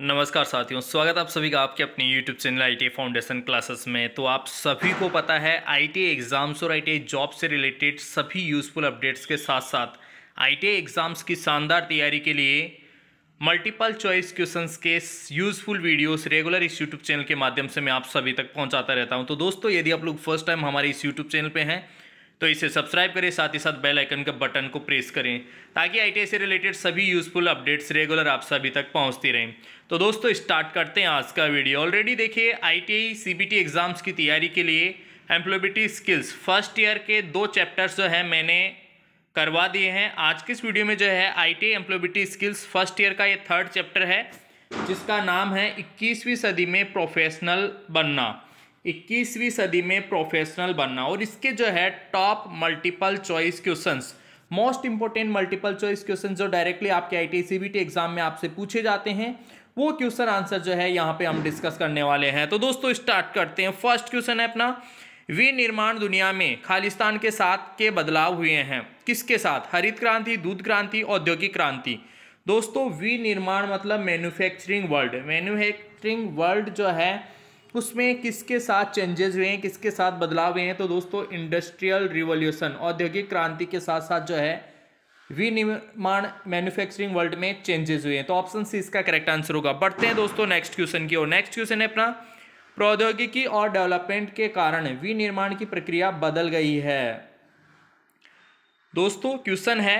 नमस्कार साथियों स्वागत आप सभी का आपके अपने YouTube channel I T foundation classes में तो आप सभी को पता है आई एग्ज़ाम्स और आई जॉब से रिलेटेड सभी यूज़फुल अपडेट्स के साथ साथ आई एग्ज़ाम्स की शानदार तैयारी के लिए मल्टीपल चॉइस क्वेश्चंस के यूज़फुल वीडियोस रेगुलर इस यूट्यूब चैनल के माध्यम से मैं आप सभी तक पहुंचाता रहता हूं तो दोस्तों यदि आप लोग फर्स्ट टाइम हमारे इस यूट्यूब चैनल पे हैं तो इसे सब्सक्राइब करें साथ ही साथ बेल आइकन के बटन को प्रेस करें ताकि आई से रिलेटेड सभी यूजफुल अपडेट्स रेगुलर आप सभी तक पहुंचती रहें तो दोस्तों स्टार्ट करते हैं आज का वीडियो ऑलरेडी देखिए आई सीबीटी एग्ज़ाम्स की तैयारी के लिए एम्प्लॉयबिलिटी स्किल्स फर्स्ट ईयर के दो चैप्टर्स जो है मैंने करवा दिए हैं आज के इस वीडियो में जो है I T skills first year का ये थर्ड चैप्टर है जिसका नाम है इक्कीसवीं सदी में प्रोफेशनल बनना इक्कीसवीं सदी में प्रोफेशनल बनना और इसके जो है top multiple choice questions most important multiple choice question जो डायरेक्टली आपके आई टी एग्जाम में आपसे पूछे जाते हैं वो क्वेश्चन आंसर जो है यहाँ पे हम डिस्कस करने वाले हैं तो दोस्तों स्टार्ट करते हैं फर्स्ट क्वेश्चन है अपना विनिर्माण दुनिया में खालिस्तान के साथ के बदलाव हुए हैं किसके साथ हरित क्रांति दूध क्रांति औद्योगिक क्रांति दोस्तों विनिर्माण मतलब मैन्युफैक्चरिंग वर्ल्ड मैन्युफैक्चरिंग वर्ल्ड जो है उसमें किसके साथ चेंजेस हुए हैं किसके साथ बदलाव हुए हैं तो दोस्तों इंडस्ट्रियल रिवोल्यूशन औद्योगिक क्रांति के साथ साथ जो है विनिर्माण मैन्युफैक्चरिंग वर्ल्ड में चेंजेस हुए हैं तो ऑप्शन सी इसका करेक्ट आंसर होगा बढ़ते हैं दोस्तों नेक्स्ट क्वेश्चन की ओर नेक्स्ट क्वेश्चन है अपना प्रौद्योगिकी और डेवलपमेंट के कारण विनिर्माण की प्रक्रिया बदल गई है दोस्तों क्वेश्चन है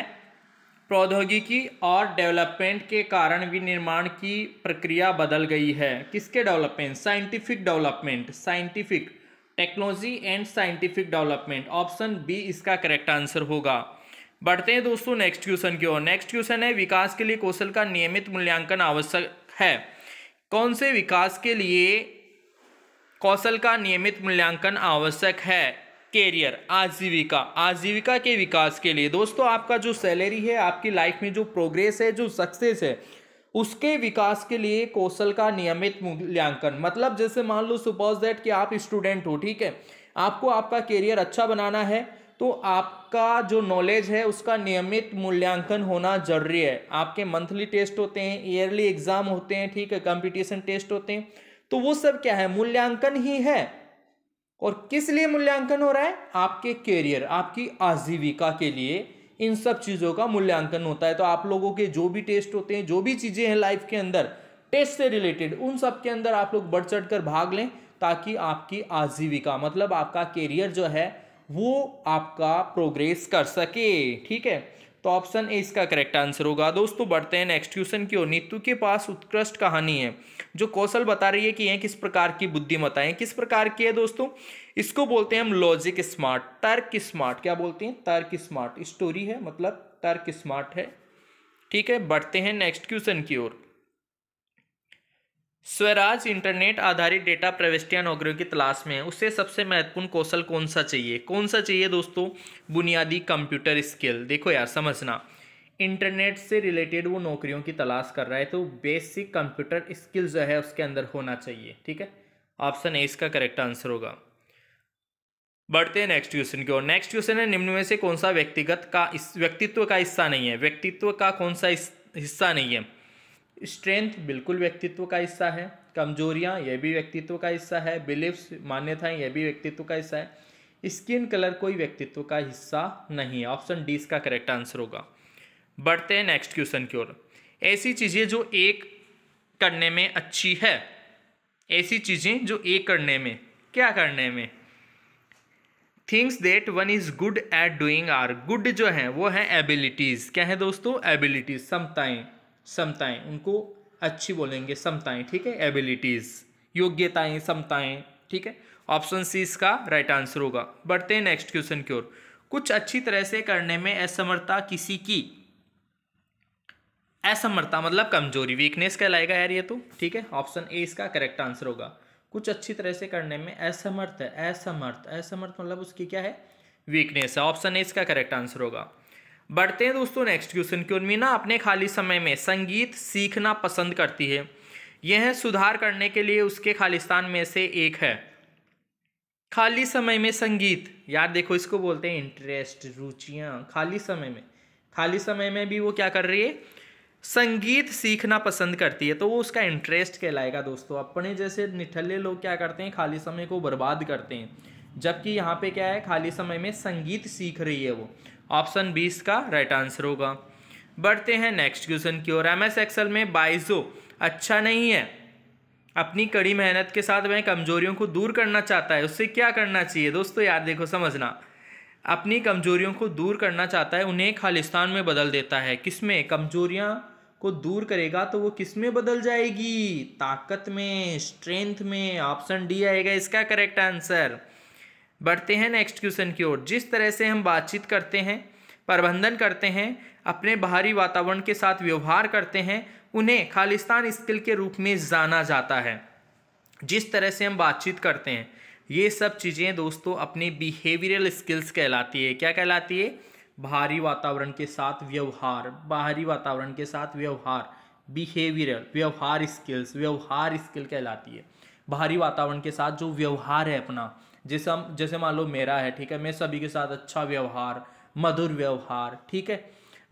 प्रौद्योगिकी और डेवलपमेंट के कारण विनिर्माण की प्रक्रिया बदल गई है किसके development scientific development scientific technology and scientific development option B इसका करेक्ट आंसर होगा बढ़ते हैं दोस्तों नेक्स्ट क्वेश्चन की ओर नेक्स्ट क्वेश्चन है विकास के लिए कौशल का नियमित मूल्यांकन आवश्यक है कौन से विकास के लिए कौशल का नियमित मूल्यांकन आवश्यक है कैरियर आजीविका आजीविका के विकास के लिए दोस्तों आपका जो सैलरी है आपकी लाइफ में जो प्रोग्रेस है जो सक्सेस है उसके विकास के लिए कौशल का नियमित मूल्यांकन मतलब जैसे मान लो सपोज दैट कि आप स्टूडेंट हो ठीक है आपको आपका कैरियर अच्छा बनाना है तो आपका जो नॉलेज है उसका नियमित मूल्यांकन होना जरूरी है आपके मंथली टेस्ट होते हैं ईयरली एग्ज़ाम होते हैं ठीक है कंपिटिशन टेस्ट होते हैं तो वो सब क्या है मूल्यांकन ही है और किस लिए मूल्यांकन हो रहा है आपके कैरियर आपकी आजीविका के लिए इन सब चीज़ों का मूल्यांकन होता है तो आप लोगों के जो भी टेस्ट होते हैं जो भी चीज़ें हैं लाइफ के अंदर टेस्ट से रिलेटेड उन सब के अंदर आप लोग बढ़ चढ़ कर भाग लें ताकि आपकी आजीविका मतलब आपका कैरियर जो है वो आपका प्रोग्रेस कर सके ठीक है तो ऑप्शन ए इसका करेक्ट आंसर होगा दोस्तों बढ़ते हैं नेक्स्ट क्वेश्चन की ओर नीतू के पास उत्कृष्ट कहानी है जो कौशल बता रही है कि ये किस प्रकार की बुद्धिमता है किस प्रकार की है दोस्तों इसको बोलते हैं हम लॉजिक स्मार्ट तर्क स्मार्ट क्या बोलते हैं तर्क स्मार्ट स्टोरी है मतलब तर्क स्मार्ट है ठीक है बढ़ते हैं नेक्स्ट क्वेश्चन की ओर स्वराज इंटरनेट आधारित डेटा प्रविष्टियां नौकरियों की तलाश में है उससे सबसे महत्वपूर्ण कौशल कौन सा चाहिए कौन सा चाहिए दोस्तों बुनियादी कंप्यूटर स्किल देखो यार समझना इंटरनेट से रिलेटेड वो नौकरियों की तलाश कर रहा है तो बेसिक कंप्यूटर स्किल जो है उसके अंदर होना चाहिए ठीक है ऑप्शन ए इसका करेक्ट आंसर होगा बढ़ते हैं नेक्स्ट क्वेश्चन की ओर नेक्स्ट क्वेश्चन है निम्न में से कौन सा व्यक्तिगत का इस व्यक्तित्व का हिस्सा नहीं है व्यक्तित्व का कौन सा हिस्सा नहीं है स्ट्रेंथ बिल्कुल व्यक्तित्व का हिस्सा है कमजोरियाँ यह भी व्यक्तित्व का हिस्सा है बिलीव्स मान्यताएं यह भी व्यक्तित्व का हिस्सा है स्किन कलर कोई व्यक्तित्व का हिस्सा नहीं है ऑप्शन डी इसका करेक्ट आंसर होगा बढ़ते हैं नेक्स्ट क्वेश्चन की ओर ऐसी चीज़ें जो एक करने में अच्छी है ऐसी चीज़ें जो एक करने में क्या करने में things that one is good at doing are good जो हैं वो हैं एबिलिटीज़ क्या है दोस्तों एबिलिटीज़ समताएं समताएं उनको अच्छी बोलेंगे समताएं ठीक है एबिलिटीज़ योग्यताएं समताएं ठीक है ऑप्शन सी इसका राइट आंसर होगा बढ़ते हैं नेक्स्ट क्वेश्चन की ओर कुछ अच्छी तरह से करने में असमर्थता किसी की असमर्थता मतलब कमजोरी वीकनेस कहलाएगा यार ये तो ठीक है ऑप्शन ए इसका करेक्ट आंसर होगा कुछ अच्छी तरह से करने में असमर्थ है असमर्थ असमर्थ मतलब उसकी क्या है वीकनेस है ऑप्शन ए इसका करेक्ट आंसर होगा बढ़ते हैं दोस्तों नेक्स्ट क्वेश्चन की उर्मीना अपने खाली समय में संगीत सीखना पसंद करती है यह सुधार करने के लिए उसके खालिस्तान में से एक है खाली समय में संगीत यार देखो इसको बोलते हैं इंटरेस्ट रुचियाँ खाली समय में खाली समय में भी वो क्या कर रही है संगीत सीखना पसंद करती है तो वो उसका इंटरेस्ट कहलाएगा दोस्तों अपने जैसे निठल्ले लोग क्या करते हैं खाली समय को बर्बाद करते हैं जबकि यहाँ पे क्या है खाली समय में संगीत सीख रही है वो ऑप्शन बीस का राइट आंसर होगा बढ़ते हैं नेक्स्ट क्वेश्चन की ओर एम एस एक्सल में बाइजो अच्छा नहीं है अपनी कड़ी मेहनत के साथ वह कमजोरियों को दूर करना चाहता है उससे क्या करना चाहिए दोस्तों यार देखो समझना अपनी कमजोरियों को दूर करना चाहता है उन्हें खालिस्तान में बदल देता है किस में कमजोरियाँ को दूर करेगा तो वो किस में बदल जाएगी ताकत में स्ट्रेंथ में ऑप्शन डी आएगा इसका करेक्ट आंसर बढ़ते हैं नेक्स्ट क्वेश्चन की ओर जिस तरह से हम बातचीत करते हैं प्रबंधन करते हैं अपने बाहरी वातावरण के साथ व्यवहार करते हैं उन्हें खालिस्तान स्किल के रूप में जाना जाता है जिस तरह से हम बातचीत करते हैं ये सब चीज़ें दोस्तों अपने बिहेवियरल स्किल्स कहलाती है क्या कहलाती है बाहरी वातावरण के साथ व्यवहार बाहरी वातावरण के साथ व्यवहार बिहेवियरल व्यवहार स्किल्स व्यवहार स्किल कहलाती है बाहरी वातावरण के साथ जो व्यवहार है अपना जैसे हम जैसे मान लो मेरा है ठीक है मैं सभी के साथ अच्छा व्यवहार मधुर व्यवहार ठीक है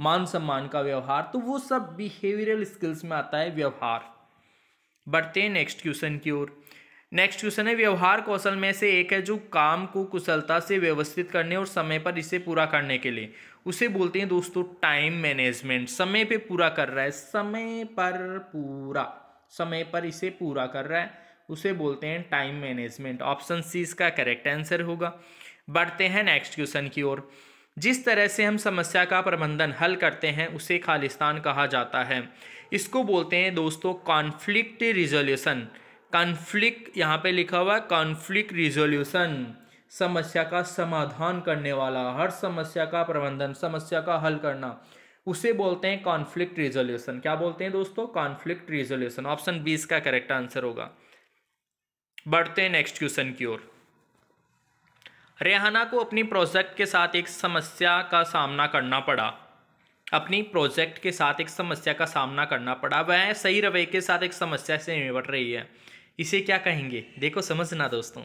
मान सम्मान का व्यवहार तो वो सब बिहेवियरल स्किल्स में आता है व्यवहार बढ़ते हैं नेक्स्ट क्वेश्चन की ओर नेक्स्ट क्वेश्चन है व्यवहार कौशल में से एक है जो काम को कुशलता से व्यवस्थित करने और समय पर इसे पूरा करने के लिए उसे बोलते हैं दोस्तों टाइम मैनेजमेंट समय पे पूरा कर रहा है समय पर पूरा समय पर इसे पूरा कर रहा है उसे बोलते हैं टाइम मैनेजमेंट ऑप्शन सी इसका करेक्ट आंसर होगा बढ़ते हैं नेक्स्ट क्वेश्चन की ओर जिस तरह से हम समस्या का प्रबंधन हल करते हैं उसे खालिस्तान कहा जाता है इसको बोलते हैं दोस्तों कॉन्फ्लिक्ट रिजोल्यूशन कॉन्फ्लिक्ट यहाँ पे लिखा हुआ है कॉन्फ्लिक्ट रिजोल्यूशन समस्या का समाधान करने वाला हर समस्या का प्रबंधन समस्या का हल करना उसे बोलते हैं कॉन्फ्लिक्ट रिजोल्यूशन क्या बोलते हैं दोस्तों कॉन्फ्लिक्ट रिजोल्यूशन ऑप्शन बी इसका करेक्ट आंसर होगा बढ़ते हैं नेक्स्ट क्वेश्चन की ओर रेहाना को अपनी प्रोजेक्ट के साथ एक समस्या का सामना करना पड़ा अपनी प्रोजेक्ट के साथ एक समस्या का सामना करना पड़ा वह सही रवैये के साथ एक समस्या से निपट रही है इसे क्या कहेंगे देखो समझना दोस्तों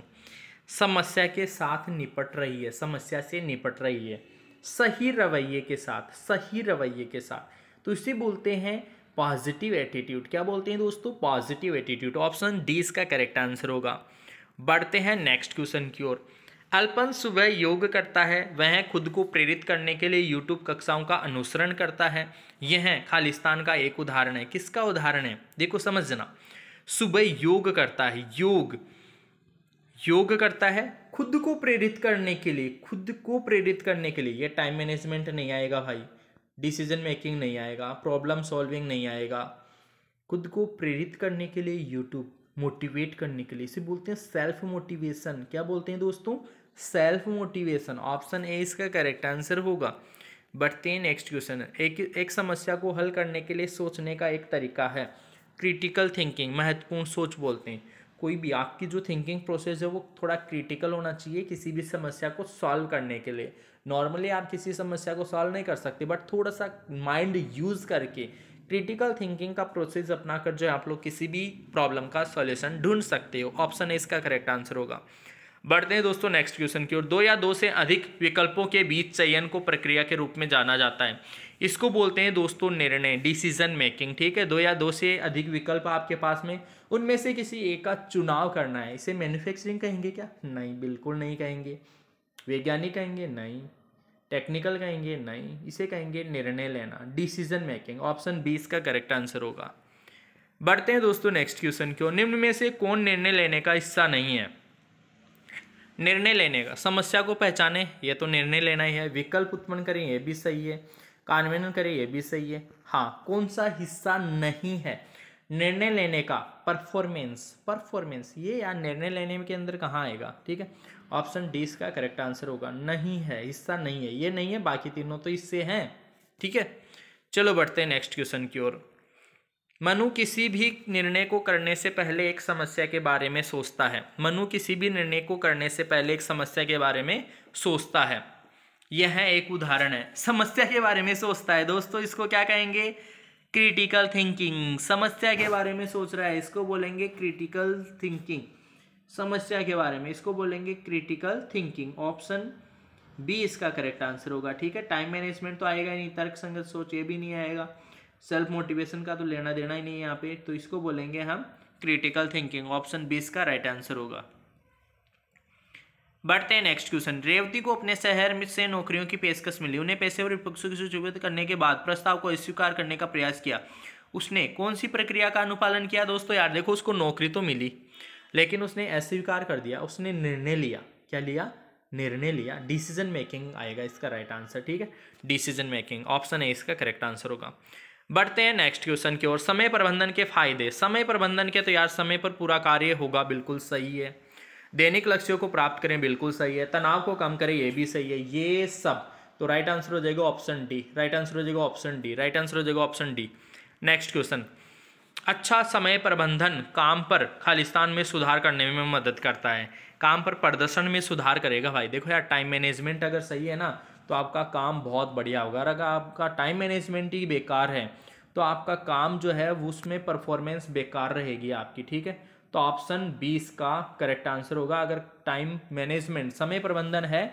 समस्या के साथ निपट रही है समस्या से निपट रही है सही रवैये के साथ सही रवैये के साथ तो इसे बोलते हैं पॉजिटिव एटीट्यूड क्या बोलते हैं दोस्तों पॉजिटिव एटीट्यूड ऑप्शन डी इसका करेक्ट आंसर होगा बढ़ते हैं नेक्स्ट क्वेश्चन की ओर अल्पन सुबह योग करता है वह खुद को प्रेरित करने के लिए यूट्यूब कक्षाओं का अनुसरण करता है यह खालिस्तान का एक उदाहरण है किसका उदाहरण है देखो समझना सुबह योग करता है योग योग करता है खुद को प्रेरित करने के लिए खुद को प्रेरित करने के लिए ये टाइम मैनेजमेंट नहीं आएगा भाई डिसीजन मेकिंग नहीं आएगा प्रॉब्लम सॉल्विंग नहीं आएगा खुद को प्रेरित करने के लिए यूट्यूब मोटिवेट करने के लिए इसे बोलते हैं सेल्फ मोटिवेशन क्या बोलते हैं दोस्तों सेल्फ मोटिवेशन ऑप्शन ए इसका करेक्ट आंसर होगा बढ़ते हैं नेक्स्ट क्वेश्चन एक एक समस्या को हल करने के लिए सोचने का एक तरीका है क्रिटिकल थिंकिंग महत्वपूर्ण सोच बोलते हैं कोई भी आपकी जो थिंकिंग प्रोसेस है वो थोड़ा क्रिटिकल होना चाहिए किसी भी समस्या को सॉल्व करने के लिए नॉर्मली आप किसी समस्या को सॉल्व नहीं कर सकते बट थोड़ा सा माइंड यूज़ करके क्रिटिकल थिंकिंग का प्रोसेस अपना कर जो आप लोग किसी भी प्रॉब्लम का सॉल्यूशन ढूंढ सकते हो ऑप्शन ए इसका करेक्ट आंसर होगा बढ़ते हैं दोस्तों नेक्स्ट क्वेश्चन की ओर दो या दो से अधिक विकल्पों के बीच चयन को प्रक्रिया के रूप में जाना जाता है इसको बोलते हैं दोस्तों निर्णय डिसीजन मेकिंग ठीक है दो या दो से अधिक विकल्प आपके पास में उनमें से किसी एक का चुनाव करना है इसे मैन्युफैक्चरिंग कहेंगे क्या नहीं बिल्कुल नहीं कहेंगे वैज्ञानिक कहेंगे नहीं टेक्निकल कहेंगे नहीं इसे कहेंगे निर्णय लेना डिसीजन मेकिंग ऑप्शन बी इसका करेक्ट आंसर होगा बढ़ते हैं दोस्तों नेक्स्ट क्वेश्चन की ओर निम्न में से कौन निर्णय लेने का हिस्सा नहीं है निर्णय लेने का समस्या को पहचाने ये तो निर्णय लेना ही है विकल्प उत्पन्न करें ये भी सही है कार्यान्वयन करें ये भी सही है हाँ कौन सा हिस्सा नहीं है निर्णय लेने का परफॉर्मेंस परफॉर्मेंस ये यार निर्णय लेने के अंदर कहाँ आएगा ठीक है ऑप्शन डी इसका करेक्ट आंसर होगा नहीं है हिस्सा नहीं है ये नहीं है बाकी तीनों तो इससे हैं ठीक है चलो बढ़ते हैं नेक्स्ट क्वेश्चन की ओर मनु किसी भी निर्णय को करने से पहले एक समस्या के बारे में सोचता है मनु किसी भी निर्णय को करने से पहले एक समस्या के बारे में सोचता है यह एक उदाहरण है समस्या के बारे में सोचता है दोस्तों इसको क्या कहेंगे क्रिटिकल थिंकिंग समस्या के बारे में सोच रहा है इसको बोलेंगे क्रिटिकल थिंकिंग समस्या के बारे में इसको बोलेंगे क्रिटिकल थिंकिंग ऑप्शन बी इसका करेक्ट आंसर होगा ठीक है टाइम मैनेजमेंट तो आएगा नहीं तर्क संगत सोच ये भी नहीं आएगा सेल्फ मोटिवेशन का तो लेना देना ही नहीं है यहाँ पे तो इसको बोलेंगे हम क्रिटिकल थिंकिंग ऑप्शन बीस का राइट आंसर होगा बढ़ते हैं नेक्स्ट क्वेश्चन रेवती को अपने शहर में से नौकरियों की पेशकश मिली उन्हें और विपक्षों की सूचीबद्ध करने के बाद प्रस्ताव को स्वीकार करने का प्रयास किया उसने कौन सी प्रक्रिया का अनुपालन किया दोस्तों यार देखो उसको नौकरी तो मिली लेकिन उसने अस्वीकार कर दिया उसने निर्णय लिया क्या लिया निर्णय लिया डिसीजन मेकिंग आएगा इसका राइट आंसर ठीक है डिसीजन मेकिंग ऑप्शन है इसका करेक्ट आंसर होगा बढ़ते हैं नेक्स्ट क्वेश्चन की ओर समय प्रबंधन के फायदे समय प्रबंधन के तो यार समय पर पूरा कार्य होगा बिल्कुल सही है दैनिक लक्ष्यों को प्राप्त करें बिल्कुल सही है तनाव को कम करें ये भी सही है ये सब तो राइट आंसर हो जाएगा ऑप्शन डी राइट आंसर हो जाएगा ऑप्शन डी राइट आंसर हो जाएगा ऑप्शन डी नेक्स्ट क्वेश्चन अच्छा समय प्रबंधन काम पर खालिस्तान में सुधार करने में मदद करता है काम पर प्रदर्शन में सुधार करेगा भाई देखो यार टाइम मैनेजमेंट अगर सही है ना तो आपका काम बहुत बढ़िया होगा अगर आपका टाइम मैनेजमेंट ही बेकार है तो आपका काम जो है उसमें परफॉर्मेंस बेकार रहेगी आपकी ठीक है तो ऑप्शन बी इसका करेक्ट आंसर होगा अगर टाइम मैनेजमेंट समय प्रबंधन है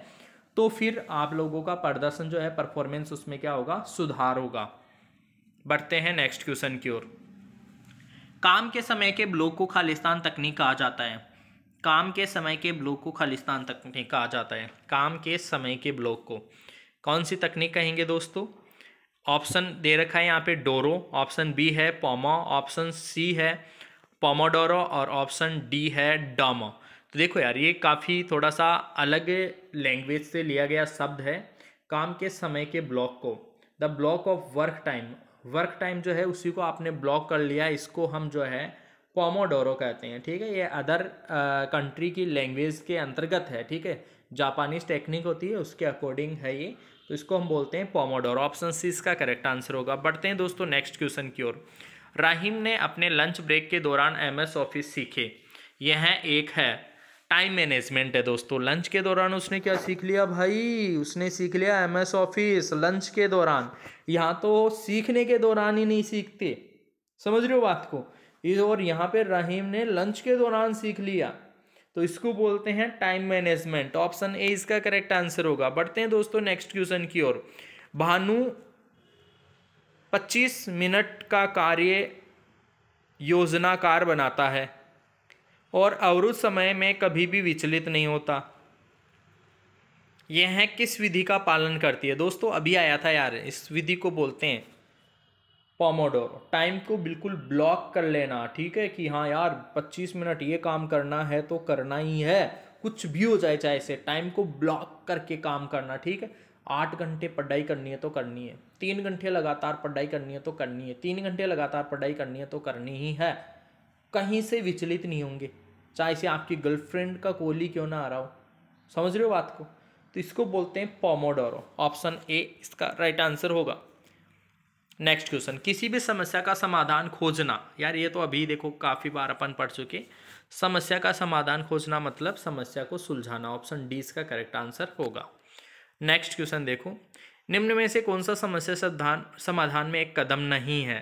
तो फिर आप लोगों का प्रदर्शन जो है परफॉर्मेंस उसमें क्या होगा सुधार होगा बढ़ते हैं नेक्स्ट क्वेश्चन की ओर काम के समय के ब्लॉक को खालिस्तान तकनीक कहा जाता है काम के समय के ब्लॉक को खालिस्तान तकनीक कहा जाता है काम के समय के ब्लॉक को कौन सी तकनीक कहेंगे दोस्तों ऑप्शन दे रखा है यहाँ पे डोरो ऑप्शन बी है पोमो ऑप्शन सी है पोमोडोरो और ऑप्शन डी है डोमो तो देखो यार ये काफ़ी थोड़ा सा अलग लैंग्वेज से लिया गया शब्द है काम के समय के ब्लॉक को the block of work time work time जो है उसी को आपने ब्लॉक कर लिया इसको हम जो है पोमोडोरो कहते हैं ठीक है ये अदर कंट्री की लैंग्वेज के अंतर्गत है ठीक है जापानीज टेक्निक होती है उसके अकॉर्डिंग है ये तो इसको हम बोलते हैं पोमोडोर ऑप्शन सी इसका करेक्ट आंसर होगा बढ़ते हैं दोस्तों नेक्स्ट क्वेश्चन की ओर राहिम ने अपने लंच ब्रेक के दौरान एम एस ऑफिस सीखे यह एक है टाइम मैनेजमेंट है दोस्तों लंच के दौरान उसने क्या सीख लिया भाई उसने सीख लिया एम एस ऑफिस लंच के दौरान यहाँ तो सीखने के दौरान ही नहीं सीखते समझ रहे हो बात को इस और यहाँ पे रहीम ने लंच के दौरान सीख लिया तो इसको बोलते हैं टाइम मैनेजमेंट ऑप्शन ए इसका करेक्ट आंसर होगा बढ़ते हैं दोस्तों नेक्स्ट क्वेश्चन की ओर भानु पच्चीस मिनट का कार्य योजनाकार बनाता है और अवरुद्ध समय में कभी भी विचलित नहीं होता यह है किस विधि का पालन करती है दोस्तों अभी आया था यार इस विधि को बोलते हैं पोमोडोरो टाइम को बिल्कुल ब्लॉक कर लेना ठीक है कि हाँ यार 25 मिनट ये काम करना है तो करना ही है कुछ भी हो जाए चाहे से टाइम को ब्लॉक करके काम करना ठीक है आठ घंटे पढ़ाई करनी है तो करनी है तीन घंटे लगातार पढ़ाई करनी है तो करनी है तीन घंटे लगातार पढ़ाई करनी है तो करनी ही है कहीं से विचलित नहीं होंगे चाहे से आपकी गर्लफ्रेंड का कोल क्यों ना आ रहा हो समझ रहे हो बात को तो इसको बोलते हैं पोमोडोरो ऑप्शन ए इसका राइट आंसर होगा नेक्स्ट क्वेश्चन किसी भी समस्या का समाधान खोजना यार ये तो अभी देखो काफ़ी बार अपन पढ़ चुके समस्या का समाधान खोजना मतलब समस्या को सुलझाना ऑप्शन डी इसका करेक्ट आंसर होगा नेक्स्ट क्वेश्चन देखो निम्न में से कौन सा समस्या समाधान समाधान में एक कदम नहीं है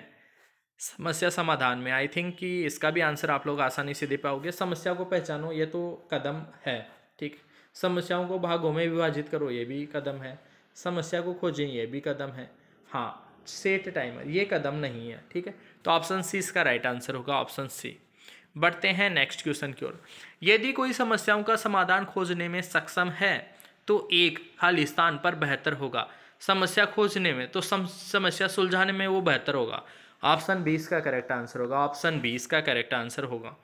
समस्या समाधान में आई थिंक कि इसका भी आंसर आप लोग आसानी से दे पाओगे समस्या को पहचानो ये तो कदम है ठीक समस्याओं को भागों में विभाजित करो ये भी कदम है समस्या को खोजें ये भी कदम है हाँ सेट टाइमर ये कदम नहीं है ठीक है तो ऑप्शन सी इसका राइट आंसर होगा ऑप्शन सी बढ़ते हैं नेक्स्ट क्वेश्चन की ओर यदि कोई समस्याओं का समाधान खोजने में सक्षम है तो एक हल स्थान पर बेहतर होगा समस्या खोजने में तो सम, समस्या सुलझाने में वो बेहतर होगा ऑप्शन बी इसका करेक्ट आंसर होगा ऑप्शन बी इसका करेक्ट आंसर होगा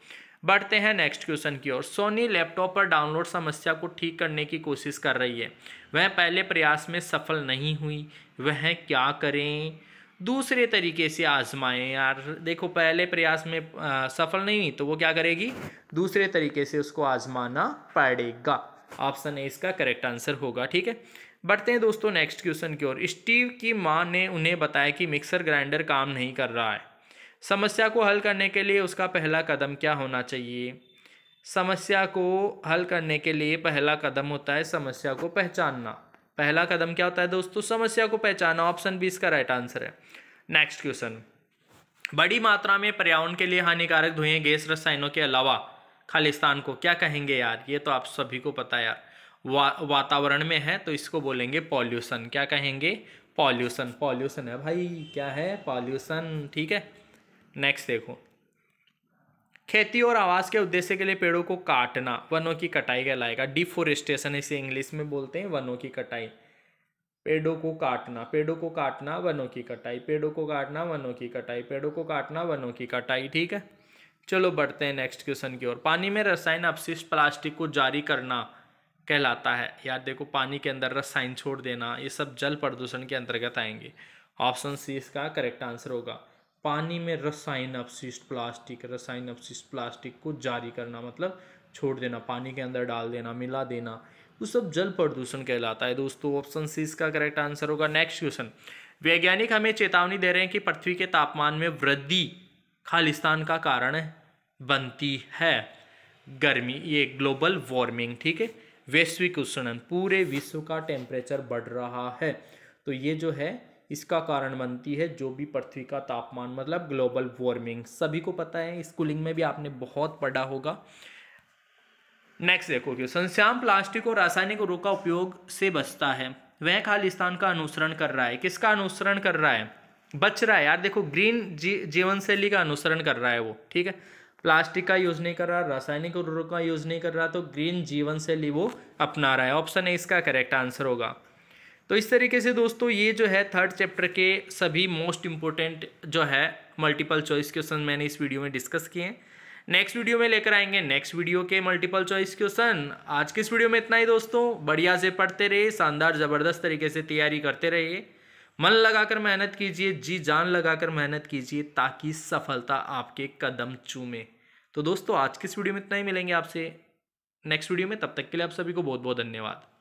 बढ़ते हैं नेक्स्ट क्वेश्चन की ओर सोनी लैपटॉप पर डाउनलोड समस्या को ठीक करने की कोशिश कर रही है वह पहले प्रयास में सफल नहीं हुई वह क्या करें दूसरे तरीके से आजमाएं यार देखो पहले प्रयास में आ, सफल नहीं हुई तो वो क्या करेगी दूसरे तरीके से उसको आजमाना पड़ेगा ऑप्शन ए इसका करेक्ट आंसर होगा ठीक है बढ़ते हैं दोस्तों नेक्स्ट क्वेश्चन की ओर स्टीव की माँ ने उन्हें बताया कि मिक्सर ग्राइंडर काम नहीं कर रहा है समस्या को हल करने के लिए उसका पहला कदम क्या होना चाहिए समस्या को हल करने के लिए पहला कदम होता है समस्या को पहचानना पहला कदम क्या होता है दोस्तों समस्या को पहचाना ऑप्शन बी इसका राइट आंसर है नेक्स्ट क्वेश्चन बड़ी मात्रा में पर्यावरण के लिए हानिकारक धुएं गैस रसायनों के अलावा खालिस्तान को क्या कहेंगे यार ये तो आप सभी को पता है यार वा, वातावरण में है तो इसको बोलेंगे पॉल्यूशन क्या कहेंगे पॉल्यूशन पॉल्यूशन है भाई क्या है पॉल्यूशन ठीक है नेक्स्ट देखो खेती और आवास के उद्देश्य के लिए पेड़ों को काटना वनों की कटाई कहलाएगा डिफोरेस्टेशन इसे इंग्लिश में बोलते हैं वनों की कटाई पेड़ों को काटना पेड़ों को काटना वनों की कटाई पेड़ों को काटना वनों की कटाई पेड़ों को काटना वनों की कटाई ठीक है चलो बढ़ते हैं नेक्स्ट क्वेश्चन की ओर पानी में रसायन अपशिष्ट प्लास्टिक को जारी करना कहलाता है यार देखो पानी के अंदर रसायन छोड़ देना ये सब जल प्रदूषण के अंतर्गत आएंगे ऑप्शन सी इसका करेक्ट आंसर होगा पानी में रसायन अपशिष्ट प्लास्टिक रसायन अपशिष्ट प्लास्टिक को जारी करना मतलब छोड़ देना पानी के अंदर डाल देना मिला देना वो सब जल प्रदूषण कहलाता है दोस्तों ऑप्शन सी इसका करेक्ट आंसर होगा नेक्स्ट क्वेश्चन वैज्ञानिक हमें चेतावनी दे रहे हैं कि पृथ्वी के तापमान में वृद्धि खालिस्तान का कारण बनती है गर्मी ये ग्लोबल वार्मिंग ठीक है वैश्विक उष्णन पूरे विश्व का टेम्परेचर बढ़ रहा है तो ये जो है इसका कारण बनती है जो भी पृथ्वी का तापमान मतलब ग्लोबल वार्मिंग सभी को पता है स्कूलिंग में भी आपने बहुत पढ़ा होगा नेक्स्ट देखो क्यों संश्याम प्लास्टिक और रासायनिक रोग का उपयोग से बचता है वह खालिस्तान का अनुसरण कर रहा है किसका अनुसरण कर रहा है बच रहा है यार देखो ग्रीन जी जीवन शैली का अनुसरण कर रहा है वो ठीक है प्लास्टिक का यूज़ नहीं कर रहा रासायनिक उर्वरकों का यूज़ नहीं कर रहा तो ग्रीन जीवन शैली वो अपना रहा है ऑप्शन ए इसका करेक्ट आंसर होगा तो इस तरीके से दोस्तों ये जो है थर्ड चैप्टर के सभी मोस्ट इम्पोर्टेंट जो है मल्टीपल चॉइस क्वेश्चन मैंने इस वीडियो में डिस्कस किए हैं नेक्स्ट वीडियो में लेकर आएंगे नेक्स्ट वीडियो के मल्टीपल चॉइस क्वेश्चन आज के इस वीडियो में इतना ही दोस्तों बढ़िया से पढ़ते रहिए शानदार ज़बरदस्त तरीके से तैयारी करते रहिए मन लगाकर मेहनत कीजिए जी जान लगाकर मेहनत कीजिए ताकि सफलता आपके कदम चूमे तो दोस्तों आज के इस वीडियो में इतना ही मिलेंगे आपसे नेक्स्ट वीडियो में तब तक के लिए आप सभी को बहुत बहुत धन्यवाद